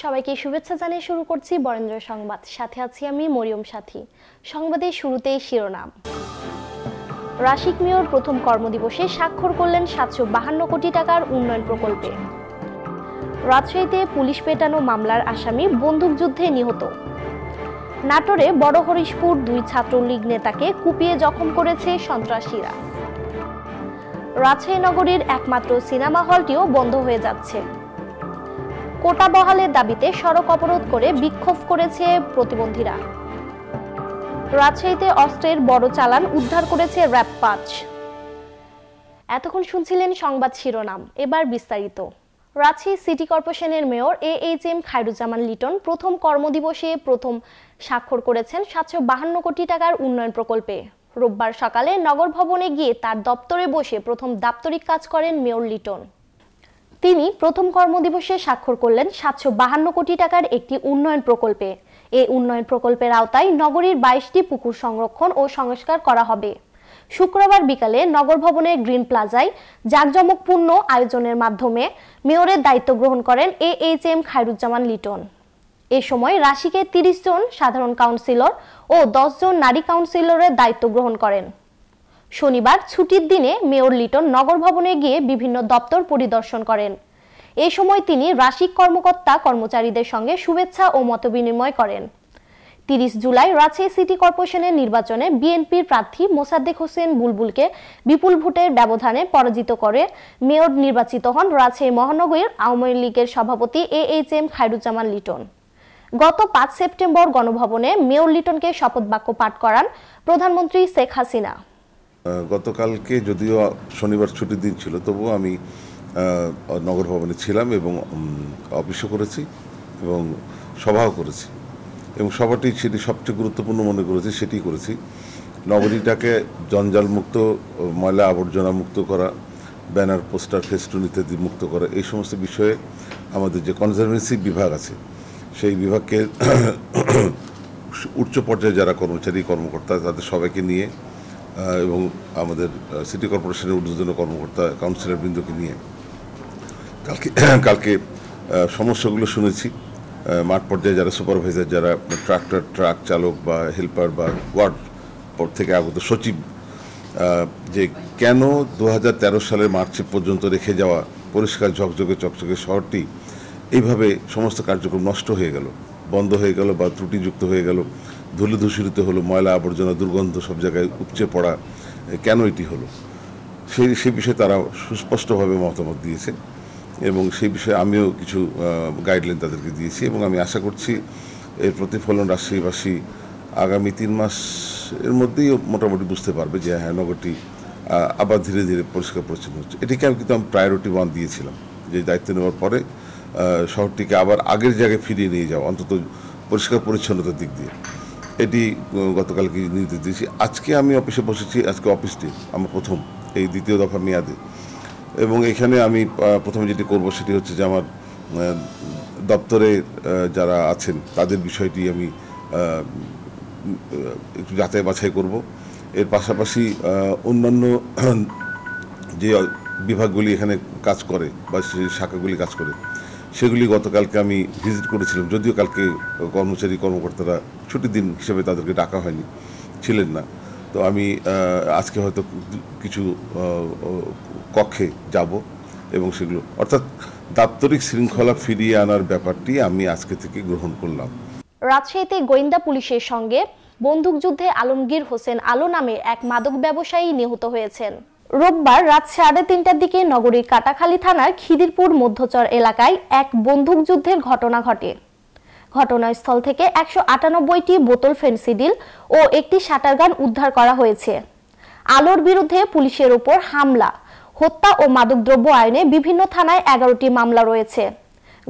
সবাইকে শুভেচ্ছা জানিয়ে শুরু করছি বরেন্দ্র সংবাদ সাথে আছি আমি মরিয়ম সাথী সংবাদের শুরুতেই শিরোনাম রাশিক মেয়র প্রথম কর্মদিবসে স্বাক্ষর করলেন সাতশো বাহান্ন কোটি টাকার উন্নয়ন প্রকল্পে রাজশাহীতে পুলিশ পেটানো মামলার আসামি বন্দুকযুদ্ধে নিহত নাটোরে বড় হরিশপুর দুই ছাত্রলীগ নেতাকে কুপিয়ে জখম করেছে সন্ত্রাসীরা রাজশাহী নগরীর একমাত্র সিনেমা হলটিও বন্ধ হয়ে যাচ্ছে কোটা বহালের দাবিতে সড়ক অবরোধ করে বিক্ষোভ করেছে প্রতিবন্ধীরা রাজশাহীতে অস্ত্রের বড় চালান উদ্ধার করেছে র্যাব পাঁচ এতক্ষণ শুনছিলেন সংবাদ শিরোনাম এবার বিস্তারিত রাজশাহী সিটি কর্পোরেশনের mayor A H M Khairuzzaman Liton প্রথম কর্মদিবসে প্রথম স্বাক্ষর করেছেন সাতশো বাহান্ন কোটি টাকার উন্নয়ন প্রকল্পে রোববার সকালে নগর ভবনে গিয়ে তার দপ্তরে বসে প্রথম দাপ্তরিক কাজ করেন মেয়র লিটন তিনি প্রথম কর্মদিবসে স্বাক্ষর করলেন সাতশো বাহান্ন কোটি টাকার একটি উন্নয়ন প্রকল্পে এই উন্নয়ন প্রকল্পের আওতায় নগরীর বাইশটি পুকুর সংরক্ষণ ও সংস্কার করা হবে শুক্রবার বিকালে নগর ভবনের গ্রিন প্লাজায় জাঁকজমকপূর্ণ আয়োজনের মাধ্যমে মেয়রের দায়িত্ব গ্রহণ করেন A H M Khairuzzaman Liton এ সময় রাশিকে তিরিশ জন সাধারণ কাউন্সিলর ও দশ জন নারী কাউন্সিলরের দায়িত্ব গ্রহণ করেন শনিবার ছুটির দিনে মেয়র লিটন নগর ভবনে গিয়ে বিভিন্ন দপ্তর পরিদর্শন করেন এ সময় তিনি রাশিক কর্মকর্তা কর্মচারীদের সঙ্গে শুভেচ্ছা ও মতবিনিময় করেন তিরিশ জুলাই রাজশাহী সিটি কর্পোরেশনের নির্বাচনে বিএনপির প্রার্থী মোসাদ্দেক হোসেন বুলবুলকে বিপুল ভোটের ব্যবধানে পরাজিত করে মেয়র নির্বাচিত হন রাজশাহী মহানগরীর আওয়ামী লীগের সভাপতি A H M Khairuzzaman Liton গত পাঁচ সেপ্টেম্বর গণভবনে মেয়র লিটনকে শপথ বাক্য পাঠ করান প্রধানমন্ত্রী শেখ হাসিনা গতকালকে যদিও শনিবার ছুটির দিন ছিল তবুও আমি নগর ভবনে ছিলাম এবং অফিসও করেছি এবং সভাও করেছি এবং সভাটি সেটি সবচেয়ে গুরুত্বপূর্ণ মনে করেছি সেটি করেছি নগরীটাকে জঞ্জালমুক্ত ময়লা আবর্জনা মুক্ত করা ব্যানার পোস্টার ফেস্টুন ইত্যাদি মুক্ত করা এই সমস্ত বিষয়ে আমাদের যে কনজারভেন্সি বিভাগ আছে সেই বিভাগকে উচ্চ পর্যায়ে যারা কর্মচারী কর্মকর্তা তাদের সবাইকে নিয়ে এবং আমাদের সিটি কর্পোরেশনের ঊর্ধ্বতন কর্মকর্তা কাউন্সিলরবৃন্দকে নিয়ে কালকে কালকে সমস্যাগুলো শুনেছি মাঠ পর্যায়ে যারা সুপারভাইজার যারা ট্রাক্টর ট্রাক চালক বা হেল্পার বা ওয়ার্ড পর থেকে আগত সচিব যে কেন দু সালের মার্চে পর্যন্ত রেখে যাওয়া পরিষ্কার ঝকঝকে চকচকে শহরটি এইভাবে সমস্ত কার্যক্রম নষ্ট হয়ে গেল বন্ধ হয়ে গেল বা ত্রুটিযুক্ত হয়ে গেল ধুলে দূষিত হলো ময়লা আবর্জনা দুর্গন্ধ সব জায়গায় উপচে পড়া কেন এটি হলো সেই সেই বিষয়ে তারা সুস্পষ্টভাবে মতামত দিয়েছে এবং সেই বিষয়ে আমিও কিছু গাইডলাইন তাদেরকে দিয়েছি এবং আমি আশা করছি এর প্রতিফলন রাজশাহীবাসী আগামী তিন মাসের মধ্যেই মোটামুটি বুঝতে পারবে যে হ্যাঁ নগরটি আবার ধীরে ধীরে পরিষ্কার পরিচ্ছন্ন হচ্ছে এটিকে আমি কিন্তু আমি প্রায়োরিটি ওয়ান দিয়েছিলাম যে দায়িত্ব নেওয়ার পরে শহরটিকে আবার আগের জায়গায় ফিরিয়ে নিয়ে যাওয়া অন্তত পরিষ্কার পরিচ্ছন্নতার দিক দিয়ে এটি গতকালকে নির্দেশ দিয়েছি আজকে আমি অফিসে বসেছি আজকে অফিসটি আমার প্রথম এই দ্বিতীয় দফা মেয়াদে এবং এখানে আমি প্রথমে যেটি করব সেটি হচ্ছে যে আমার দপ্তরে যারা আছেন তাদের বিষয়টি আমি একটু যাচাই বাছাই করব এর পাশাপাশি অন্যান্য যে বিভাগগুলি এখানে কাজ করে বা শাখাগুলি কাজ করে সেগুলি গতকালকে আমি ভিজিট করেছিলাম যদিও কালকে কর্মচারী কর্মকর্তারা ছুটির দিন হিসেবে তাদেরকে ডাকা হয়নি ছিলেন না তো আমি আজকে হয়তো কিছু কক্ষে যাব এবং সেগুলো অর্থাৎ দাপ্তরিক শৃঙ্খলা ফিরিয়ে আনার ব্যাপারটি আমি আজকে থেকে গ্রহণ করলাম রাজশাহীতে গোয়েন্দা পুলিশের সঙ্গে বন্দুকযুদ্ধে আলমগীর হোসেন আলো নামে এক মাদক ব্যবসায়ী নিহত হয়েছেন রোববার রাত সাড়ে তিনটার দিকে নগরীর কাটাখালী থানার খিদিরপুর মধ্যচর এলাকায় এক বন্দুকযুদ্ধের ঘটনা ঘটে ঘটনাস্থল থেকে একশো আটানব্বইটি বোতল ফেন্সিডিল ও একটি শাটারগান উদ্ধার করা হয়েছে আলোর বিরুদ্ধে পুলিশের ওপর হামলা হত্যা ও মাদকদ্রব্য আইনে বিভিন্ন থানায় এগারোটি মামলা রয়েছে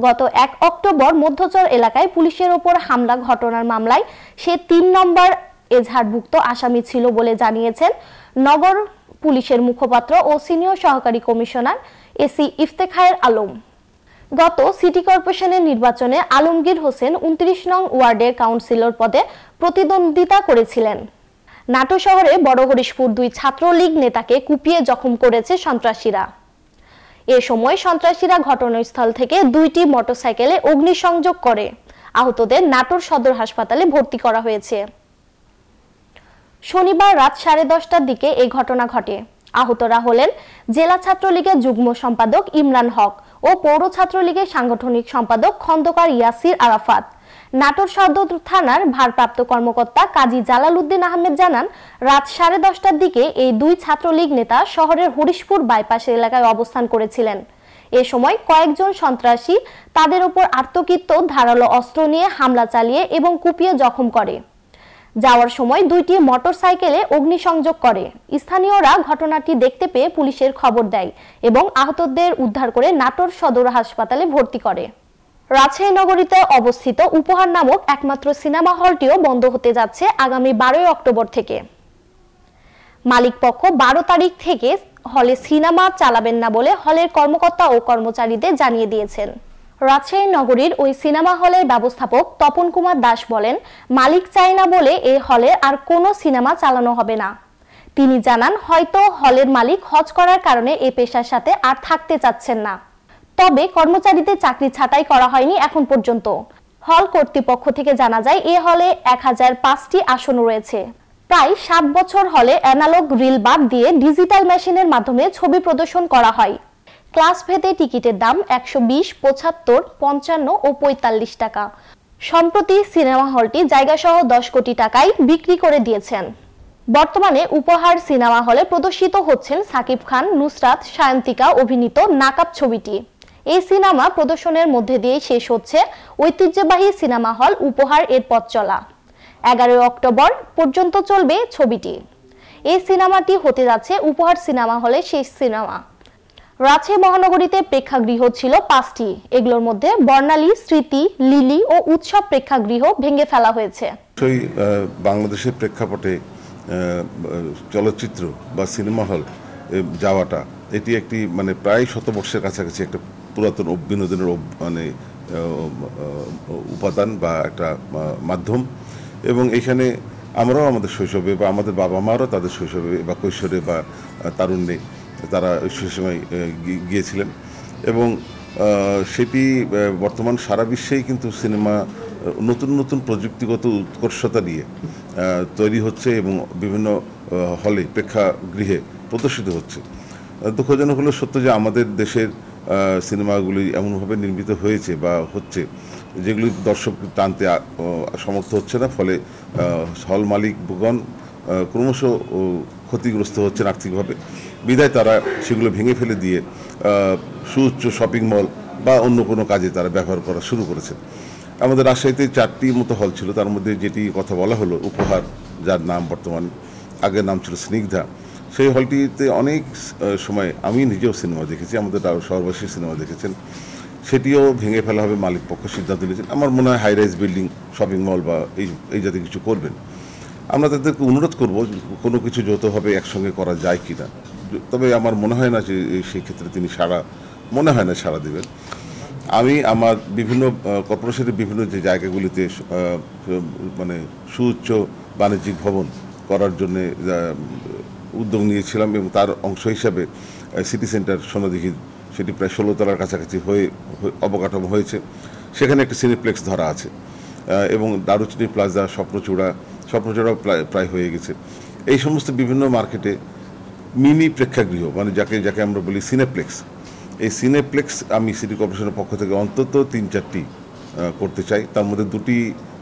গত এক অক্টোবর মধ্যচর এলাকায় পুলিশের ওপর হামলা ঘটনার মামলায় সে তিন নম্বর এজাহারভুক্ত আসামি ছিল বলে জানিয়েছেন নগর পুলিশের মুখপাত্র ও সিনিয়র সহকারী কমিশনার এসি ইফতেখায়ের আলম গত সিটি কর্পোরেশনের নির্বাচনে আলমগীর হোসেন উনত্রিশ নং ওয়ার্ডের কাউন্সিলর পদে প্রতিদ্বন্দ্বিতা করেছিলেন নাটো শহরে বড় হরিশপুর দুই ছাত্রলীগ নেতাকে কুপিয়ে জখম করেছে সন্ত্রাসীরা এ সময় সন্ত্রাসীরা ঘটনাস্থল থেকে দুইটি মোটরসাইকেলে অগ্নিসংযোগ করে আহতদের নাটোর সদর হাসপাতালে ভর্তি করা হয়েছে শনিবার রাত সাড়ে দশটার দিকে এই ঘটনা ঘটে আহতরা হলেন জেলা ছাত্রলীগের যুগ্ম সম্পাদক ইমরান হক ও পৌর ছাত্রলীগের সাংগঠনিক সম্পাদক খন্দকার ইয়াসির আরাফাত নাটোর সদর থানার ভারপ্রাপ্ত কর্মকর্তা কাজী জালাল উদ্দিন আহমেদ জানান রাত সাড়ে দশটার দিকে এই দুই ছাত্রলীগ নেতা শহরের হরিশপুর বাইপাস এলাকায় অবস্থান করেছিলেন এ সময় কয়েকজন সন্ত্রাসী তাদের ওপর আত্মকৃত্য ধারালো অস্ত্র নিয়ে হামলা চালিয়ে এবং কুপিয়ে জখম করে যাওয়ার সময় দুইটি মোটরসাইকেলে অগ্নিসংযোগ করে স্থানীয়রা ঘটনাটি দেখতে পেয়ে পুলিশের খবর দেয় এবং আহতদের উদ্ধার করে নাটোর সদর হাসপাতালে ভর্তি করে রাজশাহী নগরীতে অবস্থিত উপহার নামক একমাত্র সিনেমা হলটিও বন্ধ হতে যাচ্ছে আগামী বারোই অক্টোবর থেকে মালিকপক্ষ বারো তারিখ থেকে হলে সিনেমা চালাবেন না বলে হলের কর্মকর্তা ও কর্মচারীদের জানিয়ে দিয়েছেন রাজশাহী নগরীর ওই সিনেমা হলের ব্যবস্থাপক তপন কুমার দাস বলেন মালিক চায় না বলে এই হলে আর কোনো সিনেমা চালানো হবে না তিনি জানান হয়তো হলের মালিক হজ করার কারণে এ পেশার সাথে আর থাকতে চাচ্ছেন না তবে কর্মচারীদের চাকরি ছাঁটাই করা হয়নি এখন পর্যন্ত হল কর্তৃপক্ষ থেকে জানা যায় এ হলে এক হাজার পাঁচটি আসন রয়েছে প্রায় সাত বছর হলে অ্যানালগ রিল বাদ দিয়ে ডিজিটাল মেশিনের মাধ্যমে ছবি প্রদর্শন করা হয় ক্লাস ভেদে টিকিটের দাম একশো বিশ পঁচাত্তর পঞ্চান্ন ও পঁয়তাল্লিশ টাকা সম্প্রতি সিনেমা হলটি জায়গাসহ দশ কোটি টাকায় বিক্রি করে দিয়েছেন বর্তমানে উপহার সিনেমা হলে প্রদর্শিত হচ্ছেন সাকিব খান নুসরাত সায়ন্তিকা অভিনীত নাকাব ছবিটি এই সিনেমা প্রদর্শনের মধ্যে দিয়ে শেষ হচ্ছে ঐতিহ্যবাহী সিনেমা হল উপহার এর পথ চলা এগারোই অক্টোবর পর্যন্ত চলবে ছবিটি এই সিনেমাটি হতে যাচ্ছে উপহার সিনেমা হলে শেষ সিনেমা রাজশাহী মহানগরীতে প্রেক্ষাগৃহ ছিল পাঁচটি এগুলোর মধ্যে বর্ণালী স্মৃতি লিলি ও উৎসব প্রেক্ষাগৃহ ভেঙে ফেলা হয়েছে বাংলাদেশের প্রেক্ষাপটে চলচ্চিত্র বা সিনেমা হল যাওয়াটা এটি একটি মানে প্রায় শতবর্ষের কাছাকাছি একটা পুরাতন বিনোদনের মানে উপাদান বা একটা মাধ্যম এবং এখানে আমরাও আমাদের শৈশবে বা আমাদের বাবা মারও তাদের শৈশবে বা কৈশোরে বা তারুণ্যে তারা সেই সময় গিয়েছিলেন এবং সেটি বর্তমান সারা বিশ্বেই কিন্তু সিনেমা নতুন নতুন প্রযুক্তিগত উৎকর্ষতা নিয়ে তৈরি হচ্ছে এবং বিভিন্ন হলে প্রেক্ষাগৃহে প্রদর্শিত হচ্ছে দুঃখজনক হলো সত্য যে আমাদের দেশের সিনেমাগুলি এমনভাবে নির্মিত হয়েছে বা হচ্ছে যেগুলি দর্শক টানতে সমর্থ হচ্ছে না ফলে হল মালিকগণ ক্রমশ ক্ষতিগ্রস্ত হচ্ছেন আর্থিকভাবে বিদায় তারা সেগুলো ভেঙে ফেলে দিয়ে সুউচ্চ শপিং মল বা অন্য কোনো কাজে তারা ব্যবহার করা শুরু করেছেন আমাদের রাজশাহীতে চারটি মতো হল ছিল তার মধ্যে যেটি কথা বলা হলো উপহার যার নাম বর্তমান আগের নাম ছিল স্নিগ্ধা সেই হলটিতে অনেক সময় আমি নিজেও সিনেমা দেখেছি আমাদের শহরবাসী সিনেমা দেখেছেন সেটিও ভেঙে ফেলা হবে মালিক পক্ষ সিদ্ধান্ত নিয়েছেন আমার মনে হয় হাইরাইজ বিল্ডিং শপিং মল বা এই এই জাতীয় কিছু করবেন আমরা তাদেরকে অনুরোধ করব কোনো কিছু যৌথভাবে একসঙ্গে করা যায় কি না তবে আমার মনে হয় না যে সেই ক্ষেত্রে তিনি সারা মনে হয় না সারা দেবেন আমি আমার বিভিন্ন কর্পোরেশনের বিভিন্ন যে জায়গাগুলিতে মানে সুউচ্চ বাণিজ্যিক ভবন করার জন্যে উদ্যোগ নিয়েছিলাম এবং তার অংশ হিসাবে সিটি সেন্টার সোনাদিঘি সেটি প্রায় ষোলো তলার কাছাকাছি হয়ে অবকাঠামো হয়েছে সেখানে একটি সিনিপ্লেক্স ধরা আছে এবং দারুচিনি প্লাজা স্বপ্নচূড়া স্বপ্নচড়াও প্রায় প্রায় হয়ে গেছে এই সমস্ত বিভিন্ন মার্কেটে মিনি প্রেক্ষাগৃহ মানে যাকে যাকে আমরা বলি সিনেপ্লেক্স এই সিনেপ্লেক্স আমি সিটি কর্পোরেশনের পক্ষ থেকে অন্তত তিন চারটি করতে চাই তার মধ্যে দুটি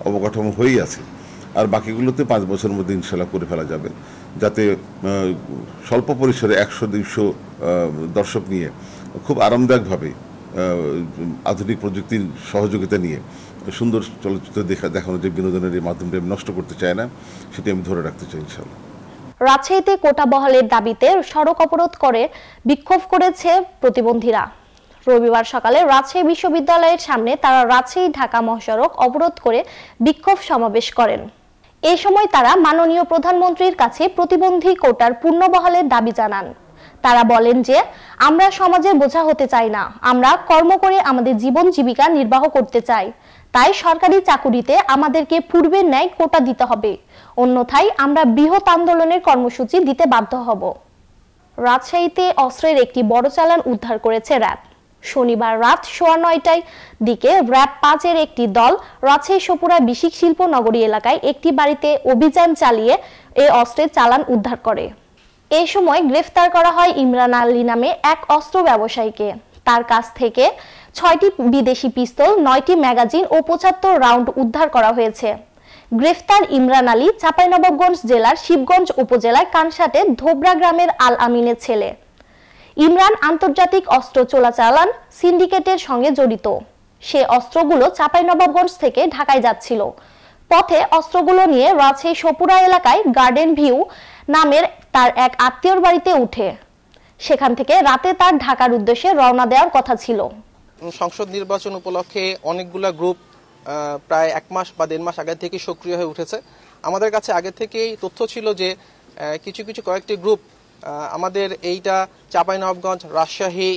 অবকাঠামো হয়েই আছে আর বাকিগুলোতে পাঁচ বছরের মধ্যে ইনশাল্লাহ করে ফেলা যাবে যাতে স্বল্প পরিসরে একশো দুইশো দর্শক নিয়ে খুব আরামদায়কভাবে আধুনিক প্রযুক্তির সহযোগিতা নিয়ে সুন্দর চলচ্চিত্র দেখা দেখানো যে বিনোদনের এই মাধ্যমটি আমি নষ্ট করতে চাই না সেটি আমি ধরে রাখতে চাই ইনশাল্লাহ রাজশাহীতে কোটা বহালের দাবিতে সড়ক অবরোধ করে বিক্ষোভ করেছে প্রতিবন্ধীরা রবিবার সকালে রাজশাহী বিশ্ববিদ্যালয়ের সামনে তারা রাজশাহী ঢাকা মহাসড়ক অবরোধ করে বিক্ষোভ সমাবেশ করেন এ সময় তারা মাননীয় প্রধানমন্ত্রীর কাছে প্রতিবন্ধী কোটার পূর্ণবহালের দাবি জানান তারা বলেন যে আমরা সমাজের বোঝা হতে চাই না আমরা কর্ম করে আমাদের জীবন জীবিকা নির্বাহ করতে চাই তাই সরকারি চাকুরিতে আমাদেরকে পূর্বের ন্যায় কোটা দিতে হবে অন্যথায় আমরা বৃহৎ আন্দোলনের কর্মসূচি দিতে বাধ্য হব রাজশাহীতে অস্ত্রের একটি বড় চালান উদ্ধার করেছে র্যাব শনিবার রাত সোয়া নয়টায় দিকে র্যাব পাঁচের একটি দল রাজশাহী সপুরা বিশিক শিল্প নগরী এলাকায় একটি বাড়িতে অভিযান চালিয়ে এ অস্ত্রের চালান উদ্ধার করে এ সময় গ্রেফতার করা হয় ইমরান আলী নামে এক অস্ত্র ব্যবসায়ীকে তার কাছ থেকে ছয়টি বিদেশি পিস্তল নয়টি ম্যাগাজিন ও পঁচাত্তর রাউন্ড উদ্ধার করা হয়েছে গ্রেফতার ইমরান আলী চাঁপাইনবাবগঞ্জ জেলার শিবগঞ্জ উপজেলার কানসাটে ধোবরা গ্রামের আল আমিনের ছেলে ইমরান আন্তর্জাতিক অস্ত্র চোলাচালান সিন্ডিকেটের সঙ্গে জড়িত সে অস্ত্রগুলো চাঁপাইনবাবগঞ্জ থেকে ঢাকায় যাচ্ছিল পথে অস্ত্রগুলো নিয়ে রাজশাহী সপুরা এলাকায় গার্ডেন ভিউ নামের তার এক আত্মীয়র বাড়িতে উঠে সেখান থেকে রাতে তার ঢাকার উদ্দেশ্যে রওনা দেওয়ার কথা ছিল সংসদ নির্বাচন উপলক্ষে অনেকগুলা গ্রুপ প্রায় এক মাস বা দেড় মাস আগে থেকে সক্রিয় হয়ে উঠেছে আমাদের কাছে আগে থেকেই তথ্য ছিল যে কিছু কিছু কয়েকটি গ্রুপ আমাদের এইটা চাঁপাইনবগঞ্জ রাজশাহী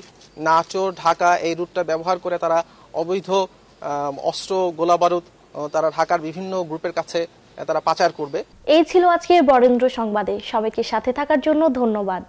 নাচোর ঢাকা এই রুটটা ব্যবহার করে তারা অবৈধ অস্ত্র গোলাবারুদ তারা ঢাকার বিভিন্ন গ্রুপের কাছে তারা পাচার করবে এই ছিল আজকের বরেন্দ্র সংবাদে সবাইকে সাথে থাকার জন্য ধন্যবাদ